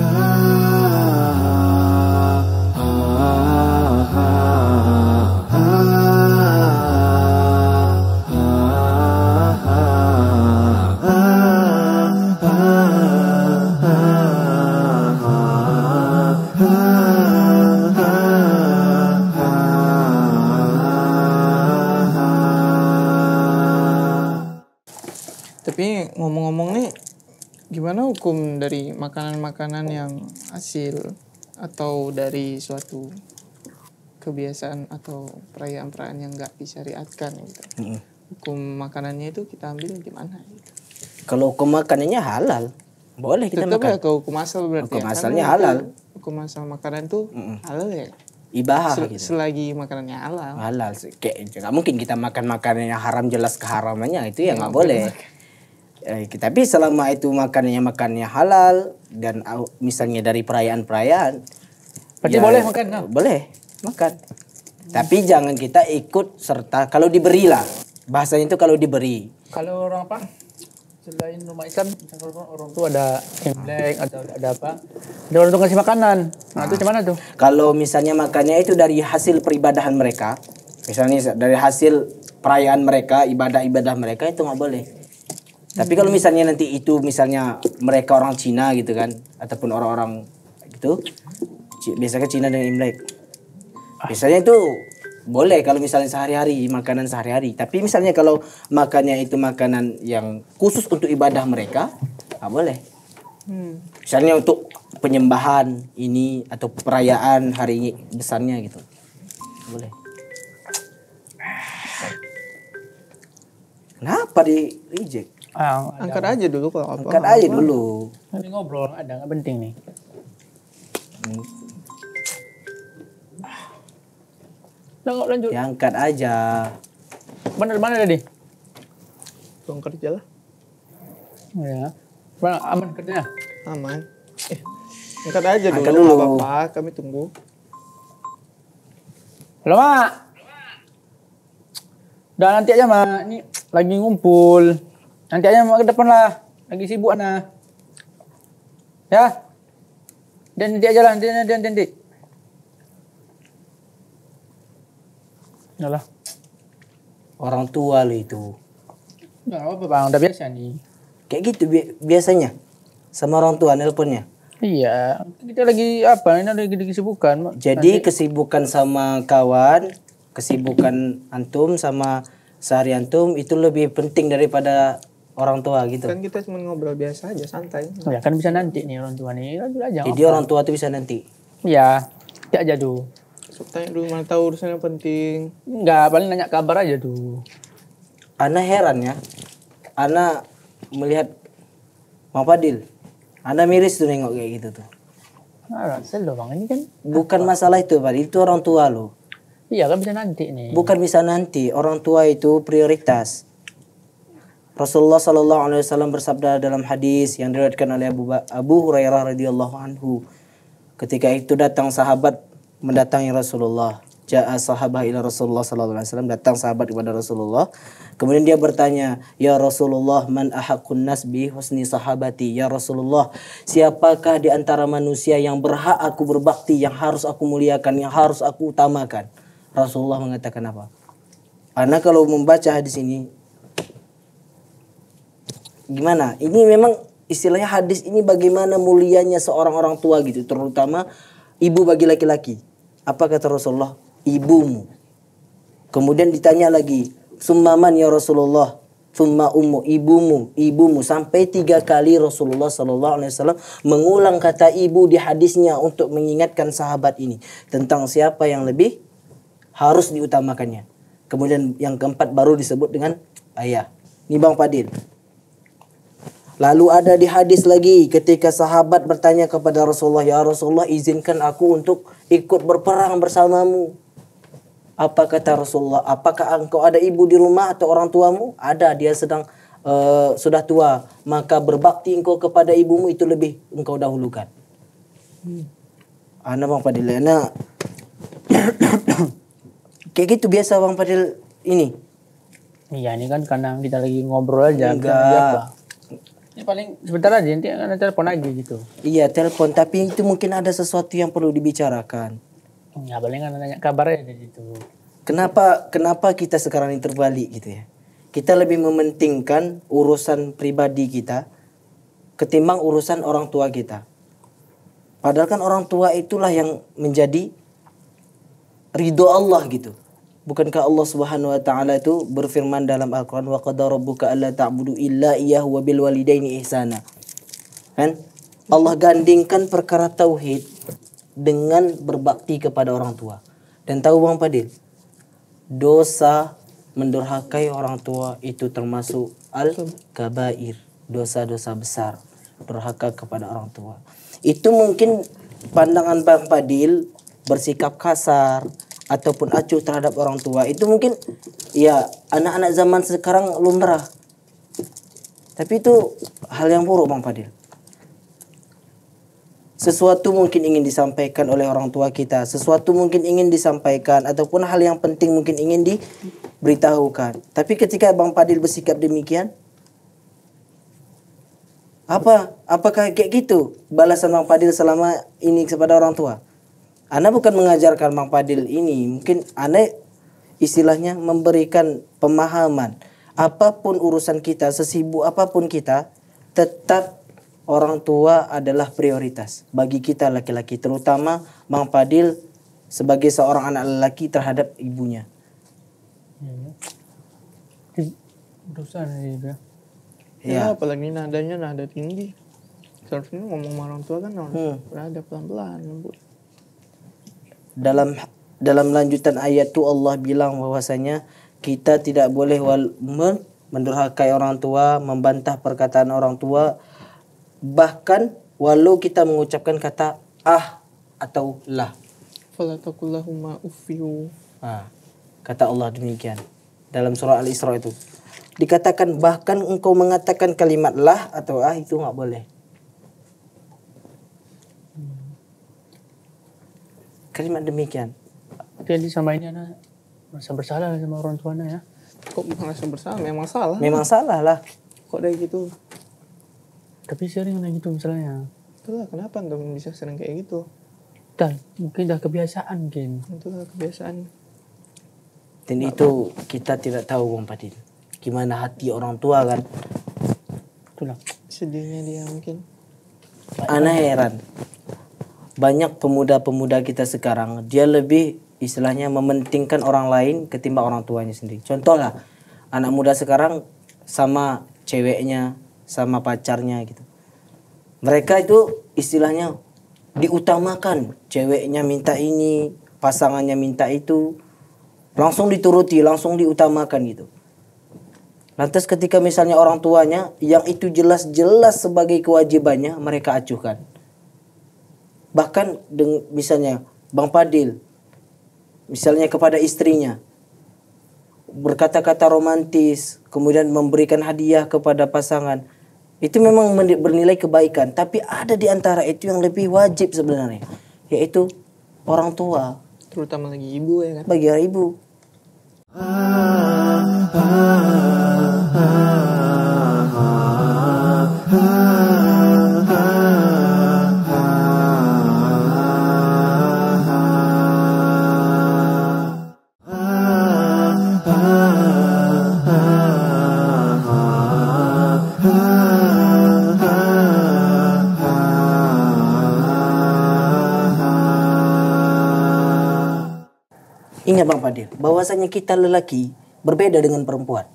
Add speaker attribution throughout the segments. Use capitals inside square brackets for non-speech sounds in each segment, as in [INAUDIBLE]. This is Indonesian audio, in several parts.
Speaker 1: Ah. hukum dari makanan-makanan yang hasil atau dari suatu kebiasaan atau perayaan-perayaan yang nggak disyariatkan gitu. Mm. Hukum makanannya itu kita ambil gimana gitu. Kalau hukum makanannya halal, boleh kita Tetap ya makan. Tetap ya hukum asal berarti. Ya, hukum ya. asalnya Karena halal. Hukum asal makanan itu mm. halal ya ibahah Sel gitu. Selagi makanannya halal. Halal sih. Kayak mungkin kita makan makanan yang haram jelas keharamannya itu ya nggak boleh. Makan. Eh, tapi selama itu makannya makannya halal dan misalnya dari perayaan-perayaan, berarti ya, boleh makan kan? Boleh makan. Tapi jangan kita ikut serta kalau diberi lah Bahasanya itu kalau diberi. Kalau orang apa? Selain rumah Islam, orang tua ada imlek atau ada apa? Ada orang tua kasih makanan. Nah, nah itu ah. gimana tuh? Kalau misalnya makannya itu dari hasil peribadahan mereka, misalnya dari hasil perayaan mereka, ibadah-ibadah mereka itu nggak boleh. Tapi kalau misalnya nanti itu misalnya mereka orang Cina gitu kan ataupun orang-orang gitu biasanya Cina dengan Imlek. Biasanya itu boleh kalau misalnya sehari-hari makanan sehari-hari. Tapi misalnya kalau makannya itu makanan yang khusus untuk ibadah mereka, ah boleh. Hmm. Misalnya untuk penyembahan ini atau perayaan hari ini besarnya gitu. Boleh. Kenapa di reject? Ah, angkat aja dulu kalau apa. Angkat aja dulu. Ini ngobrol ada nggak penting nih. Hmm. Lanjut, lanjut. Diangkat aja. Bener mana tadi? Tuang kerja lah. Ya. Bang, aman kerjanya? Aman. Eh, angkat aja angkat dulu. dulu. Bapak, kami tunggu. Halo, Mak. Udah nanti aja, Mak. Ini lagi ngumpul. Nanti aja mau ke depan lah. Lagi sibuk anak. Ya. Dan nanti aja lah. Nanti, nanti, nanti. Yalah. Orang tua lo itu. Gak apa bang, udah biasa nih. Kayak gitu bi biasanya? Sama orang tua nelponnya? Iya, kita lagi apa? Ini lagi kesibukan. Jadi Nanti... kesibukan sama kawan, kesibukan antum sama sehari antum itu lebih penting daripada orang tua gitu kan kita cuma ngobrol biasa aja santai oh, ya kan bisa nanti nih orang tua nih kan aja jadi apa? orang tua tuh bisa nanti iya, ya tidak aja dulu So, tanya dulu mana tahu urusannya penting Enggak, paling nanya kabar aja dulu Ana heran ya Ana melihat Mang Fadil Ana miris tuh nengok kayak gitu tuh Nggak ah, loh bang ini kan bukan apa? masalah itu Pak itu orang tua lo iya kan bisa nanti nih bukan bisa nanti orang tua itu prioritas Rasulullah Shallallahu Alaihi Wasallam bersabda dalam hadis yang diriwayatkan oleh Abu, Abu Hurairah radhiyallahu anhu. Ketika itu datang sahabat mendatangi Rasulullah. Ja'a sahabah ila Rasulullah Shallallahu Alaihi Wasallam datang sahabat kepada Rasulullah. Kemudian dia bertanya, Ya Rasulullah, man ahakun nasbi husni sahabati? Ya Rasulullah, siapakah di antara manusia yang berhak aku berbakti, yang harus aku muliakan, yang harus aku utamakan? Rasulullah mengatakan apa? karena kalau membaca hadis ini, gimana? Ini memang istilahnya hadis ini bagaimana mulianya seorang orang tua gitu, terutama ibu bagi laki-laki. Apa kata Rasulullah? Ibumu. Kemudian ditanya lagi, summaman ya Rasulullah, summa ummu, ibumu, ibumu. Sampai tiga kali Rasulullah Shallallahu Alaihi Wasallam mengulang kata ibu di hadisnya untuk mengingatkan sahabat ini tentang siapa yang lebih harus diutamakannya. Kemudian yang keempat baru disebut dengan ayah. Ini Bang Fadil. Lalu ada di hadis lagi ketika sahabat bertanya kepada Rasulullah, "Ya Rasulullah, izinkan aku untuk ikut berperang bersamamu." Apa kata Rasulullah? Apakah engkau ada ibu di rumah atau orang tuamu? Ada, dia sedang uh, sudah tua. Maka berbakti engkau kepada ibumu itu lebih engkau dahulukan. Hmm. Ana Bang Fadil, ana [COUGHS] kayak gitu biasa Bang Fadil ini. Iya, ini kan karena kita lagi ngobrol aja. Kan? Enggak. Iya, ini paling sebentar aja nanti akan telepon lagi gitu. Iya telepon tapi itu mungkin ada sesuatu yang perlu dibicarakan. Ya paling kan nanya kabar aja gitu. Kenapa kenapa kita sekarang ini terbalik gitu ya? Kita lebih mementingkan urusan pribadi kita ketimbang urusan orang tua kita. Padahal kan orang tua itulah yang menjadi ridho Allah gitu. Bukankah Allah Subhanahu wa taala itu berfirman dalam Al-Qur'an wa qad rabbuka alla ta'budu illa iyyahu wa bil walidaini ihsana. Kan? Allah gandingkan perkara tauhid dengan berbakti kepada orang tua. Dan tahu Bang Padil, dosa mendurhakai orang tua itu termasuk al-kabair, dosa-dosa besar, durhaka kepada orang tua. Itu mungkin pandangan Bang Padil bersikap kasar, ataupun acuh terhadap orang tua itu mungkin ya anak-anak zaman sekarang lumrah tapi itu hal yang buruk bang Fadil sesuatu mungkin ingin disampaikan oleh orang tua kita sesuatu mungkin ingin disampaikan ataupun hal yang penting mungkin ingin diberitahukan tapi ketika bang Fadil bersikap demikian apa apakah kayak gitu balasan bang Fadil selama ini kepada orang tua anda bukan mengajarkan Mang Fadil ini, mungkin Anda istilahnya memberikan pemahaman. Apapun urusan kita, sesibuk apapun kita, tetap orang tua adalah prioritas bagi kita laki-laki, terutama Mang Fadil sebagai seorang anak lelaki terhadap ibunya. Iya, iya. Dosa ya. Iya. Ya, apalagi nadanya nada tinggi. Seharusnya ngomong sama orang tua kan harus hmm. berada pelan-pelan, lembut dalam dalam lanjutan ayat itu Allah bilang bahwasanya kita tidak boleh wal mendurhakai orang tua, membantah perkataan orang tua, bahkan walau kita mengucapkan kata ah atau lah. Falatakullahumma ufiu. Ah, kata Allah demikian dalam surah Al-Isra itu. Dikatakan bahkan engkau mengatakan kalimat lah atau ah itu nggak boleh. kalimat demikian. Jadi sama ini anak merasa bersalah sama orang tuanya ya? Kok merasa bersalah? Memang salah. Memang salah lah. Kok dari gitu? Tapi sering kayak gitu misalnya. Itulah kenapa nggak bisa sering kayak gitu? Dan mungkin dah kebiasaan mungkin. Itulah kebiasaan. Dan itu kita tidak tahu Bang Patil, Gimana hati orang tua kan? Itulah. Sedihnya dia mungkin. Anak heran banyak pemuda-pemuda kita sekarang dia lebih istilahnya mementingkan orang lain ketimbang orang tuanya sendiri. Contoh lah anak muda sekarang sama ceweknya, sama pacarnya gitu. Mereka itu istilahnya diutamakan. Ceweknya minta ini, pasangannya minta itu. Langsung dituruti, langsung diutamakan gitu. Lantas ketika misalnya orang tuanya yang itu jelas-jelas sebagai kewajibannya mereka acuhkan bahkan dengan, misalnya Bang Padil misalnya kepada istrinya berkata-kata romantis kemudian memberikan hadiah kepada pasangan itu memang bernilai kebaikan tapi ada di antara itu yang lebih wajib sebenarnya yaitu orang tua terutama lagi ibu ya kan bagi ibu ah, ah, ah. Bang Fadil, bahwasanya kita lelaki berbeda dengan perempuan.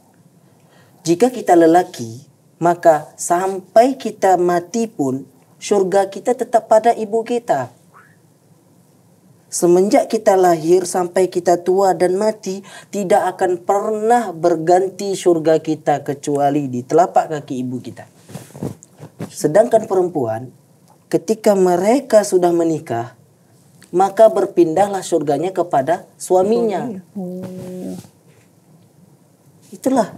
Speaker 1: Jika kita lelaki, maka sampai kita mati pun surga kita tetap pada ibu kita. Semenjak kita lahir sampai kita tua dan mati, tidak akan pernah berganti surga kita kecuali di telapak kaki ibu kita. Sedangkan perempuan, ketika mereka sudah menikah, maka berpindahlah surganya kepada suaminya. Oh. Itulah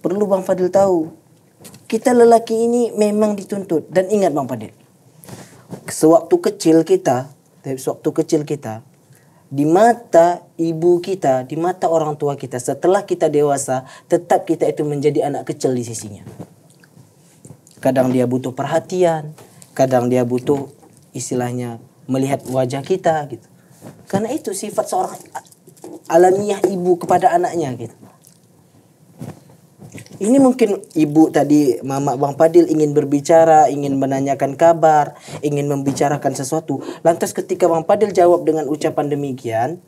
Speaker 1: perlu Bang Fadil tahu. Kita lelaki ini memang dituntut dan ingat Bang Fadil. Sewaktu kecil kita, eh, sewaktu kecil kita, di mata ibu kita, di mata orang tua kita, setelah kita dewasa, tetap kita itu menjadi anak kecil di sisinya. Kadang dia butuh perhatian, kadang dia butuh istilahnya melihat wajah kita gitu. Karena itu sifat seorang alamiah ibu kepada anaknya gitu. Ini mungkin ibu tadi Mama Bang Padil ingin berbicara, ingin menanyakan kabar, ingin membicarakan sesuatu. Lantas ketika Bang Padil jawab dengan ucapan demikian,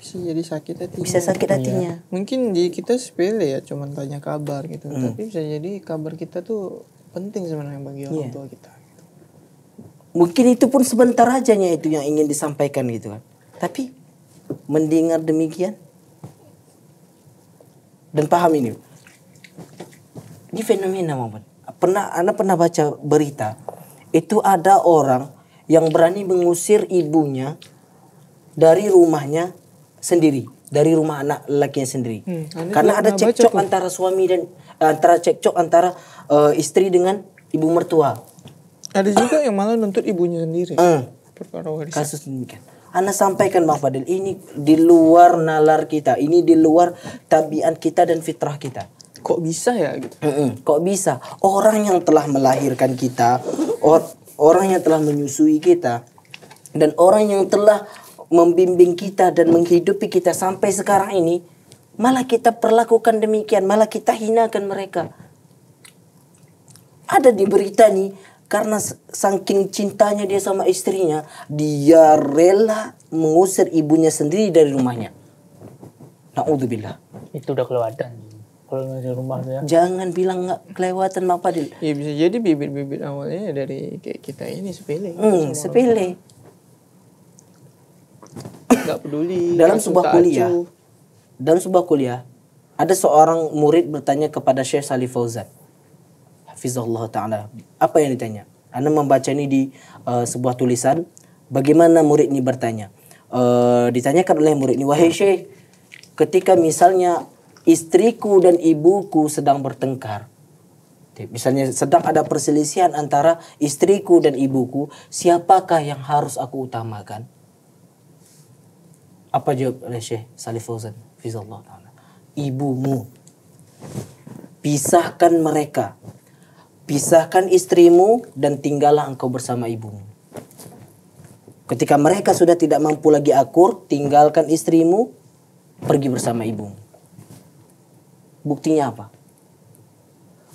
Speaker 1: bisa jadi sakit hatinya. Bisa sakit iya. hatinya. Ya. Mungkin di kita sepele ya, cuman tanya kabar gitu. Hmm. Tapi bisa jadi kabar kita tuh penting sebenarnya bagi orang yeah. tua kita mungkin itu pun sebentar nya itu yang ingin disampaikan gitu kan tapi mendengar demikian dan paham ini ini fenomena Muhammad pernah anda pernah baca berita itu ada orang yang berani mengusir ibunya dari rumahnya sendiri dari rumah anak lelakinya sendiri hmm, karena ada cekcok antara suami dan eh, antara cekcok antara uh, istri dengan ibu mertua ada juga yang malah nuntut ibunya sendiri. uh, Perkara warisan. Kasus demikian. kan. Anda sampaikan Bang Fadil, ini di luar nalar kita, ini di luar tabiat kita dan fitrah kita. Kok bisa ya Mm-mm. Gitu? Kok bisa? Orang yang telah melahirkan kita, or- orang yang telah menyusui kita, dan orang yang telah membimbing kita dan menghidupi kita sampai sekarang ini, malah kita perlakukan demikian, malah kita hinakan mereka. Ada di berita nih, karena saking cintanya dia sama istrinya, dia rela mengusir ibunya sendiri dari rumahnya. Naudzubillah. Itu udah kelewatan. Kalau ngusir rumah ya. Jangan bilang nggak kelewatan Pak Fadil. Iya bisa jadi bibit-bibit awalnya dari kayak kita ini sepele. Hmm, sepele. Gak [COUGHS] peduli. Dalam sebuah kuliah. Acu. Dalam sebuah kuliah, ada seorang murid bertanya kepada Syekh Salih Fauzan hafizahullah taala. Apa yang ditanya? Anda membaca ini di uh, sebuah tulisan. Bagaimana murid ini bertanya? Uh, ditanyakan oleh murid ini, wahai syekh, ketika misalnya istriku dan ibuku sedang bertengkar, misalnya sedang ada perselisihan antara istriku dan ibuku, siapakah yang harus aku utamakan? Apa jawab oleh Syekh Salih Fauzan? Ibumu. Pisahkan mereka pisahkan istrimu dan tinggallah engkau bersama ibumu. Ketika mereka sudah tidak mampu lagi akur, tinggalkan istrimu, pergi bersama ibumu. Buktinya apa?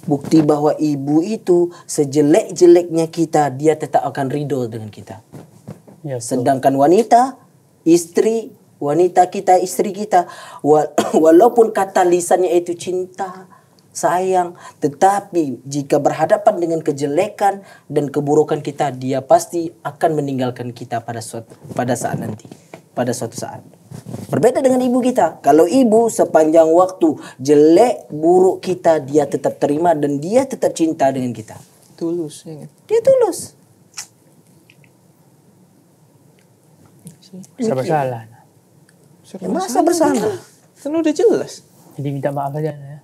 Speaker 1: Bukti bahwa ibu itu sejelek-jeleknya kita, dia tetap akan ridho dengan kita. Ya, Sedangkan wanita, istri, wanita kita, istri kita, [COUGHS] walaupun kata lisannya itu cinta, sayang. Tetapi jika berhadapan dengan kejelekan dan keburukan kita, dia pasti akan meninggalkan kita pada suatu pada saat nanti, pada suatu saat. Berbeda dengan ibu kita. Kalau ibu sepanjang waktu jelek buruk kita dia tetap terima dan dia tetap cinta dengan kita. Tulus ya. Kan? Dia tulus. Serba salah. Ya, masa bersalah. Kan udah jelas. Jadi minta maaf aja. Ya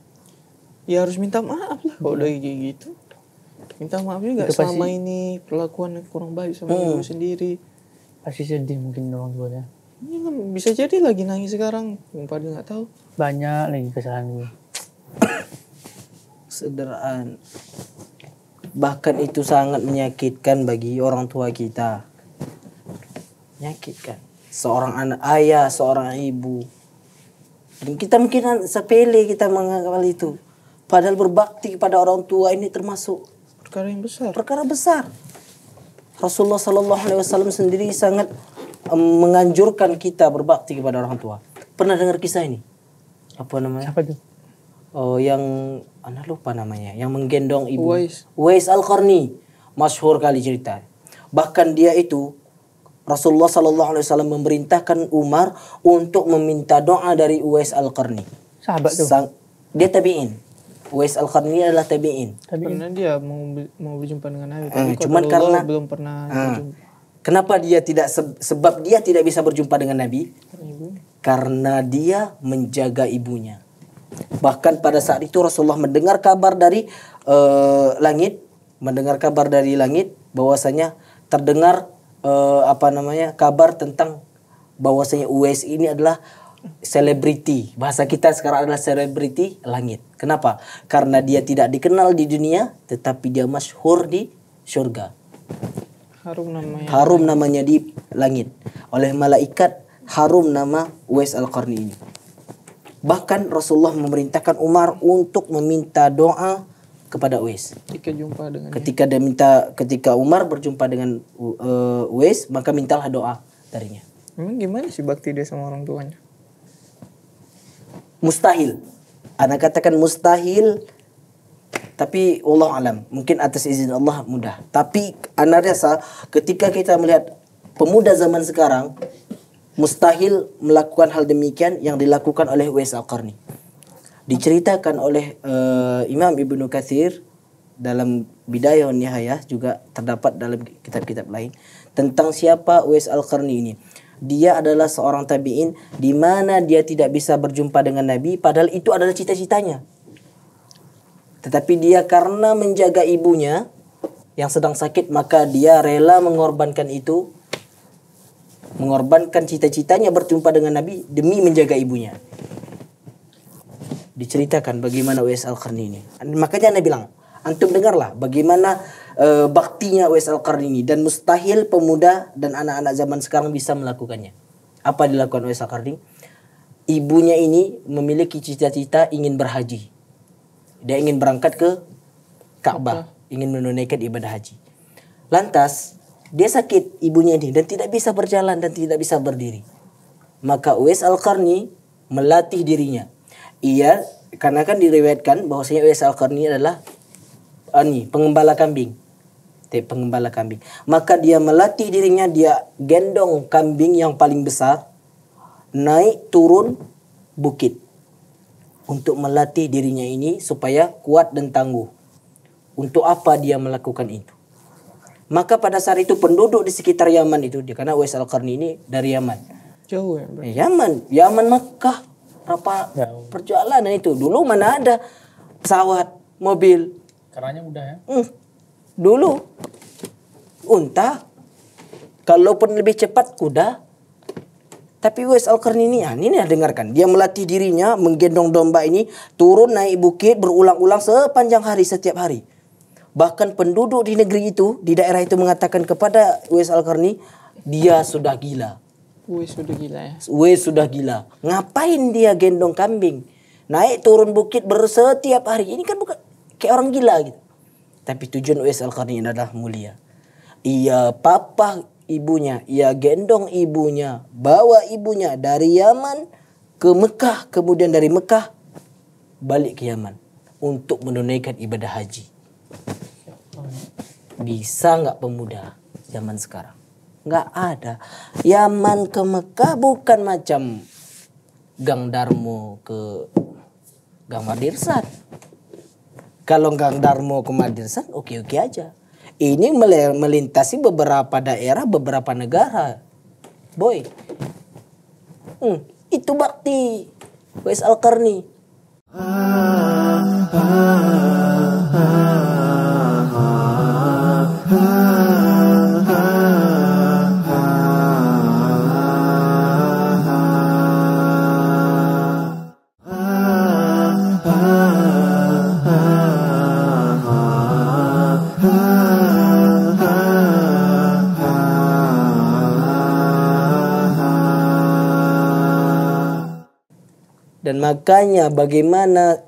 Speaker 1: ya harus minta maaf lah kalau udah kayak gitu minta maaf juga itu selama pasti, ini perlakuan kurang baik sama hmm. diri sendiri pasti sedih mungkin orang tua ya, kan bisa jadi lagi nangis sekarang yang pada nggak tahu banyak lagi kesalahan gue sederhan bahkan itu sangat menyakitkan bagi orang tua kita menyakitkan seorang anak ayah seorang ibu dan kita mungkin sepele kita menganggap hal itu Padahal berbakti kepada orang tua ini termasuk perkara yang besar. Perkara besar. Rasulullah Shallallahu Alaihi Wasallam sendiri sangat um, menganjurkan kita berbakti kepada orang tua. Pernah dengar kisah ini? Apa namanya? Siapa itu? Oh, yang anak lupa namanya, yang menggendong ibu. Uwais. Uwais Al Qarni, masyhur kali cerita. Bahkan dia itu Rasulullah Shallallahu Alaihi Wasallam memerintahkan Umar untuk meminta doa dari Uwais Al Qarni. Sahabat tuh. dia tabiin. Wais al qarni adalah tabi'in. Tabi'in dia mau mau berjumpa dengan Nabi. Eh, tapi hmm, cuman karena belum pernah hmm. berjumpa. Kenapa dia tidak sebab dia tidak bisa berjumpa dengan Nabi? Ibu. Karena dia menjaga ibunya. Bahkan pada saat itu Rasulullah mendengar kabar dari uh, langit, mendengar kabar dari langit bahwasanya terdengar uh, apa namanya? kabar tentang bahwasanya U.S. ini adalah selebriti. Bahasa kita sekarang adalah selebriti langit. Kenapa? Karena dia tidak dikenal di dunia, tetapi dia masyhur di surga. Harum namanya. Harum namanya di langit. Oleh malaikat harum nama Uwais Al-Qarni ini. Bahkan Rasulullah memerintahkan Umar untuk meminta doa kepada Uwais. Ketika jumpa dengan Ketika dia minta ketika Umar berjumpa dengan uh, maka mintalah doa darinya. Emang gimana sih bakti dia sama orang tuanya? mustahil. Anak katakan mustahil tapi Allah alam mungkin atas izin Allah mudah. Tapi anak rasa ketika kita melihat pemuda zaman sekarang mustahil melakukan hal demikian yang dilakukan oleh Uwais Al-Qarni. Diceritakan oleh uh, Imam Ibnu Katsir dalam Bidayah Nihayah juga terdapat dalam kitab-kitab lain tentang siapa Uwais Al-Qarni ini dia adalah seorang tabi'in di mana dia tidak bisa berjumpa dengan Nabi padahal itu adalah cita-citanya. Tetapi dia karena menjaga ibunya yang sedang sakit maka dia rela mengorbankan itu mengorbankan cita-citanya berjumpa dengan Nabi demi menjaga ibunya. Diceritakan bagaimana Uwais Al-Qarni ini. Makanya Nabi bilang, Antum dengarlah bagaimana uh, baktinya Uwais al ini dan mustahil pemuda dan anak-anak zaman sekarang bisa melakukannya. Apa dilakukan Uwais al qarni Ibunya ini memiliki cita-cita ingin berhaji. Dia ingin berangkat ke Ka'bah, ingin menunaikan ibadah haji. Lantas dia sakit ibunya ini dan tidak bisa berjalan dan tidak bisa berdiri. Maka Uwais al melatih dirinya. Ia karena kan diriwayatkan bahwasanya Uwais Al-Qarni adalah uh, pengembala kambing pengembala kambing. Maka dia melatih dirinya dia gendong kambing yang paling besar naik turun bukit untuk melatih dirinya ini supaya kuat dan tangguh. Untuk apa dia melakukan itu? Maka pada saat itu penduduk di sekitar Yaman itu dia karena Uwais Al-Qarni ini dari Yaman. Jauh ya, Eh, Yaman, Yaman Makkah berapa perjalanan itu. Dulu mana ada pesawat, mobil, Karanya mudah ya? Hmm. Dulu unta, kalaupun lebih cepat kuda, tapi Wes Alkerni ini ah, ini ya dengarkan. Dia melatih dirinya menggendong domba ini turun naik bukit berulang-ulang sepanjang hari setiap hari. Bahkan penduduk di negeri itu, di daerah itu mengatakan kepada Wes Alkerni dia sudah gila. Wes sudah gila ya. Wes sudah gila. Ngapain dia gendong kambing? Naik turun bukit bersetiap hari. Ini kan bukan kayak orang gila gitu. Tapi tujuan Uwais Al-Qarni adalah mulia. Ia papa ibunya, ia gendong ibunya, bawa ibunya dari Yaman ke Mekah, kemudian dari Mekah balik ke Yaman untuk menunaikan ibadah haji. Bisa nggak pemuda zaman sekarang? Nggak ada. Yaman ke Mekah bukan macam Gang Darmo ke Gang Madirsat kalau Kang Darmo ke Madirsan oke-oke aja. Ini melintasi beberapa daerah, beberapa negara. Boy. Hmm, itu bakti. Wes Al-Karni. Ah, ah, ah, ah, ah. ah, ah, ah Makanya bagaimana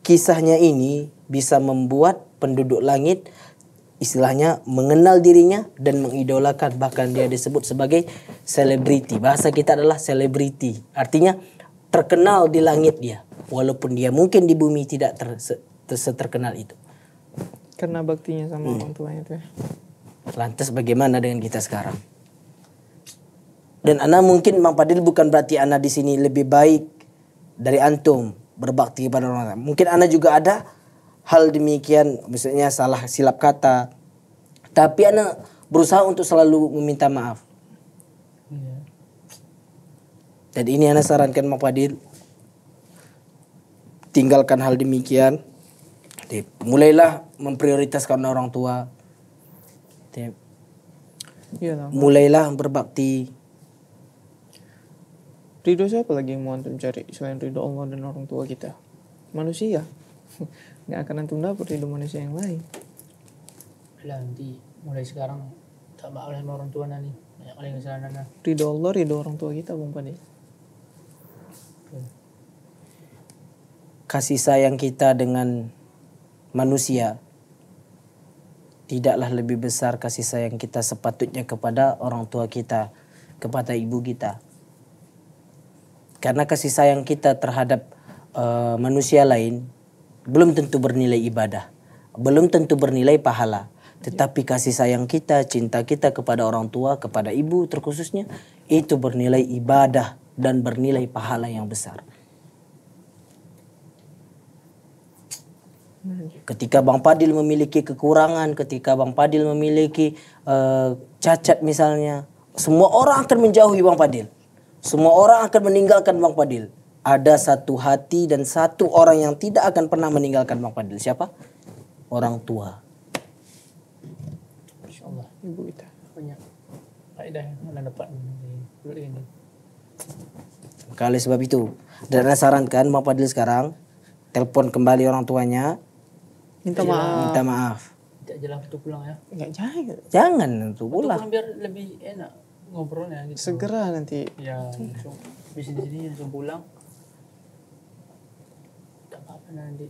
Speaker 1: kisahnya ini bisa membuat penduduk langit istilahnya mengenal dirinya dan mengidolakan bahkan dia disebut sebagai selebriti. Bahasa kita adalah selebriti. Artinya terkenal di langit dia walaupun dia mungkin di bumi tidak ter, ter terkenal itu. Karena baktinya sama hmm. orang tuanya itu. Ya. Lantas bagaimana dengan kita sekarang? Dan Ana mungkin Mang Padil bukan berarti Ana di sini lebih baik dari antum berbakti kepada orang lain. Mungkin anda juga ada hal demikian, misalnya salah silap kata, tapi anda berusaha untuk selalu meminta maaf. Iya. Dan ini anda sarankan Pak Fadil, tinggalkan hal demikian. Mulailah memprioritaskan orang tua. Iya mulailah berbakti Ridho siapa lagi yang mau antum cari selain ridho Allah dan orang tua kita? Manusia. [LAUGHS] Nggak akan antum dapat ridho manusia yang lain. Nanti mulai sekarang tak bakal sama orang tua nanti. Banyak kali kesalahan nana. Ridho Allah, ridho orang tua kita, bang Padi. Kasih sayang kita dengan manusia tidaklah lebih besar kasih sayang kita sepatutnya kepada orang tua kita, kepada ibu kita karena kasih sayang kita terhadap uh, manusia lain belum tentu bernilai ibadah, belum tentu bernilai pahala. Tetapi kasih sayang kita, cinta kita kepada orang tua, kepada ibu terkhususnya, itu bernilai ibadah dan bernilai pahala yang besar. Ketika Bang Padil memiliki kekurangan, ketika Bang Padil memiliki uh, cacat misalnya, semua orang akan menjauhi Bang Padil. Semua orang akan meninggalkan Bang Fadil. Ada satu hati dan satu orang yang tidak akan pernah meninggalkan Bang Fadil. Siapa? Orang tua. Insya Allah, ibu kita banyak faedah mana dapat ini. Maka oleh sebab itu, dan saya sarankan Bang Fadil sekarang telepon kembali orang tuanya. Minta maaf. Minta maaf. Tidak jelas untuk pulang ya. Enggak jangan. Jangan untuk pulang. Untuk pulang biar lebih enak ngobrolnya gitu. Segera nanti. Ya, langsung. Bisa di sini langsung pulang. Gak apa-apa nanti.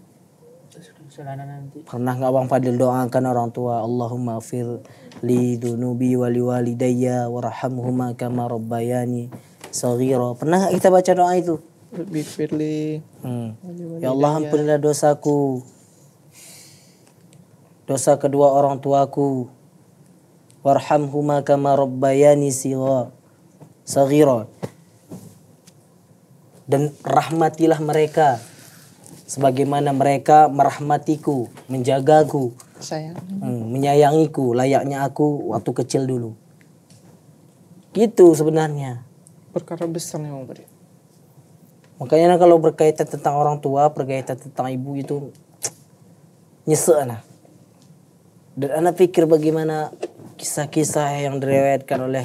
Speaker 1: Selana nanti. Pernah nggak Bang Fadil doakan orang tua Allahumma fir li dunubi wali walidayya warhamhuma kama rabbayani saghira. Pernah gak kita baca doa itu? Bifirli. Hmm. Ya Allah ampunilah dosaku. Dosa kedua orang tuaku warhamhuma kama rabbayani saghira dan rahmatilah mereka sebagaimana mereka merahmatiku menjagaku Sayang. Hmm, menyayangiku layaknya aku waktu kecil dulu gitu sebenarnya perkara besar yang memberi makanya nah kalau berkaitan tentang orang tua berkaitan tentang ibu itu nyesek nah dan anak pikir bagaimana kisah-kisah yang diriwayatkan oleh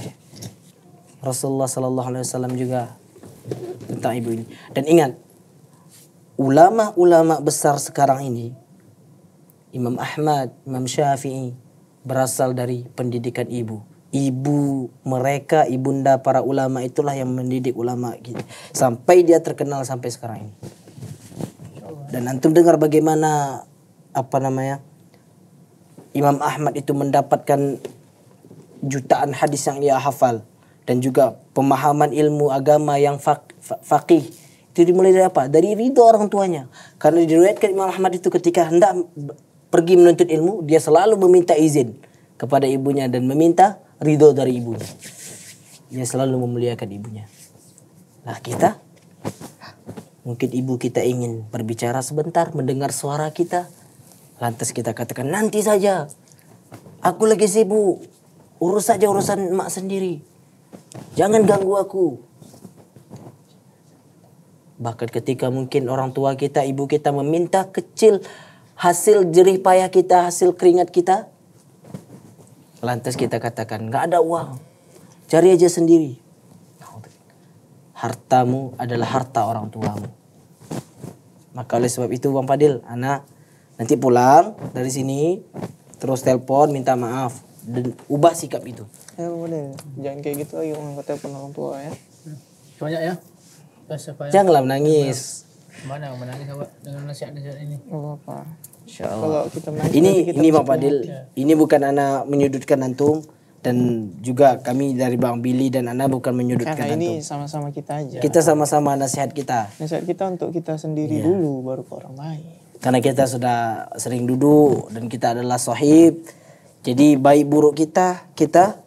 Speaker 1: Rasulullah Sallallahu Alaihi Wasallam juga tentang ibu ini. Dan ingat, ulama-ulama besar sekarang ini, Imam Ahmad, Imam Syafi'i, berasal dari pendidikan ibu. Ibu mereka, ibunda para ulama itulah yang mendidik ulama kita. Sampai dia terkenal sampai sekarang ini. Dan antum dengar bagaimana apa namanya Imam Ahmad itu mendapatkan jutaan hadis yang ia hafal dan juga pemahaman ilmu agama yang fakih faqih itu dimulai dari apa? Dari ridho orang tuanya. Karena diriwayatkan Imam Ahmad itu ketika hendak pergi menuntut ilmu, dia selalu meminta izin kepada ibunya dan meminta ridho dari ibunya. Dia selalu memuliakan ibunya. Nah kita, mungkin ibu kita ingin berbicara sebentar, mendengar suara kita, lantas kita katakan nanti saja. Aku lagi sibuk, Urus saja urusan mak sendiri. Jangan ganggu aku. Bahkan ketika mungkin orang tua kita, ibu kita meminta kecil hasil jerih payah kita, hasil keringat kita. Lantas kita katakan, nggak ada uang. Cari aja sendiri. Hartamu adalah harta orang tuamu. Maka oleh sebab itu Bang Fadil, anak nanti pulang dari sini terus telepon minta maaf dan ubah sikap itu ya boleh, jangan kayak gitu lagi ngangkat telepon orang tua ya banyak ya, ya? janganlah menangis mana yang menangis awak dengan nasihat-nasihat ini oh, apa kalau kita menangis ini kita ini Pak Fadil ya. ini bukan anak menyudutkan antum dan juga kami dari Bang Billy dan Ana bukan menyudutkan Karena ini sama-sama kita aja. Kita sama-sama nasihat kita. Nasihat kita untuk kita sendiri ya. dulu baru ke orang lain. Karena kita sudah sering duduk dan kita adalah sohib jadi baik buruk kita kita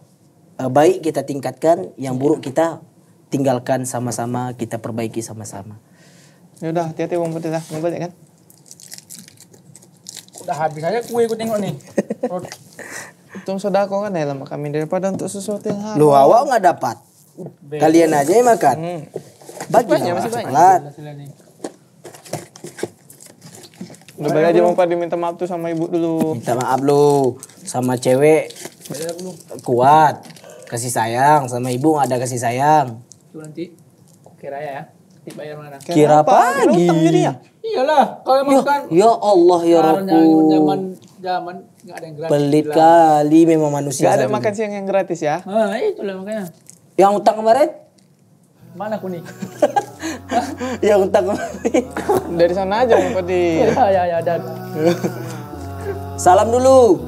Speaker 1: uh, baik kita tingkatkan, yang buruk kita tinggalkan sama-sama, kita perbaiki sama-sama. Ya udah, hati-hati Bang Putih lah, mau balik kan? Udah habis aja kue ku tengok nih. [LAUGHS] Untung kau kan ya lama kami daripada untuk sesuatu yang hal. Lu awak nggak dapat. Uh, Kalian aja yang makan. Hmm. Bagi banyak, masih banyak. Coklat. Udah balik aja Bang Padi minta maaf tuh sama ibu dulu. Minta maaf lu sama cewek kuat kasih sayang sama ibu ada kasih sayang tuh nanti kira ya dibayar ya. mana kira, kira apa pagi ya iyalah kalau emang kan ya Allah ya Rabbu zaman zaman nggak ada yang gratis pelit kali memang manusia nggak ada makan siang yang gratis ya ah itulah makanya yang utang kemarin mana nih [LAUGHS] yang utang kemarin dari sana aja yang di [LAUGHS] ya ya ya dan salam dulu